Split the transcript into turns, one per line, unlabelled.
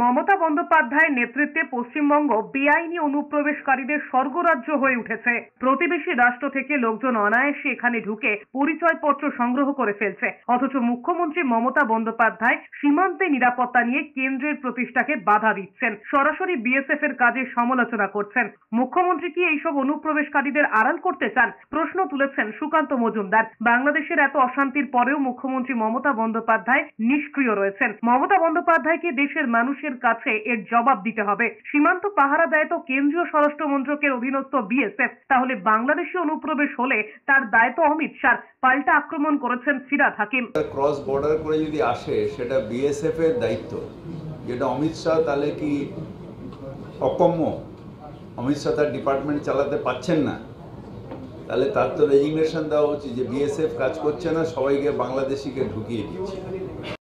মমতা বন্দ্যোপাধ্যায়ের নেতৃত্বে পশ্চিমবঙ্গ বেআইনি অনুপ্রবেশকারীদের স্বর্গরাজ্য হয়ে উঠেছে প্রতিবেশী রাষ্ট্র থেকে লোকজন অনায়াসে এখানে ঢুকে পরিচয়পত্র সংগ্রহ করে ফেলছে অথচ মুখ্যমন্ত্রী মমতা বন্দ্যোপাধ্যায় সীমান্তে নিরাপত্তা নিয়ে কেন্দ্রের প্রতিষ্ঠাকে বাধা দিচ্ছেন সরাসরি বিএসএফ এর কাজে সমালোচনা করছেন মুখ্যমন্ত্রী কি এইসব অনুপ্রবেশকারীদের আড়াল করতে চান প্রশ্ন তুলেছেন সুকান্ত মজুমদার বাংলাদেশের এত অশান্তির পরেও মুখ্যমন্ত্রী মমতা বন্দ্যোপাধ্যায় নিষ্ক্রিয় রয়েছেন মমতা বন্দ্যোপাধ্যায়কে দেশের মানুষ বাংলাদেশের কাছে এর জবাব দিতে হবে সীমান্ত পাহারা দেয় তো কেন্দ্রীয় স্বরাষ্ট্র মন্ত্রকের অধীনস্থ বিএসএফ তাহলে বাংলাদেশি অনুপ্রবেশ হলে তার দায় তো অমিত শাহ পাল্টা আক্রমণ করেছেন ফিরাদ হাকিম
ক্রস বর্ডার করে যদি আসে সেটা বিএসএফ এর দায়িত্ব যেটা অমিত শাহ তাহলে কি অকম্য অমিত শাহ তার ডিপার্টমেন্ট চালাতে পারছেন না তাহলে তার তো রেজিগনেশন দেওয়া উচিত যে বিএসএফ কাজ করছে না সবাইকে বাংলাদেশিকে ঢুকিয়ে
দিচ্ছে